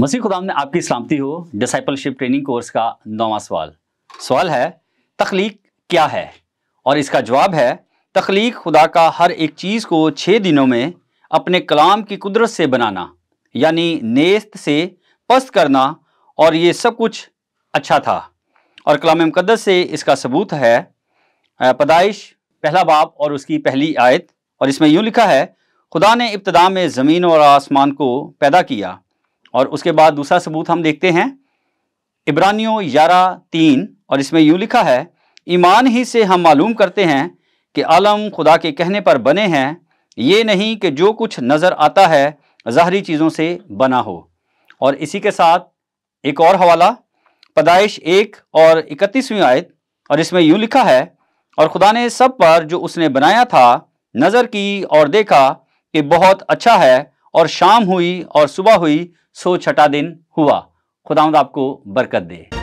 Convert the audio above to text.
मसीह खुदाम ने आपकी सलामती हो डिसाइपलशिप ट्रेनिंग कोर्स का नौवा सवाल सवाल है तख्लीक क्या है और इसका जवाब है तख्लीक खुदा का हर एक चीज़ को छः दिनों में अपने कलाम की कुदरत से बनाना यानी नेस्त से पस्त करना और ये सब कुछ अच्छा था और कलाम मुकदस से इसका सबूत है पदाइश पहला बाप और उसकी पहली आयत और इसमें यूँ लिखा है खुदा ने इब्तदा में ज़मीन और आसमान को पैदा किया और उसके बाद दूसरा सबूत हम देखते हैं इब्रानियो ग्यारह तीन और इसमें यूँ लिखा है ईमान ही से हम मालूम करते हैं कि आलम खुदा के कहने पर बने हैं ये नहीं कि जो कुछ नज़र आता है ज़ाहरी चीज़ों से बना हो और इसी के साथ एक और हवाला पदाइश एक और इकतीसवीं आयत और इसमें यूँ लिखा है और खुदा ने सब पर जो उसने बनाया था नज़र की और देखा कि बहुत अच्छा है और शाम हुई और सुबह हुई सो छठा दिन हुआ खुदावंद आपको बरकत दे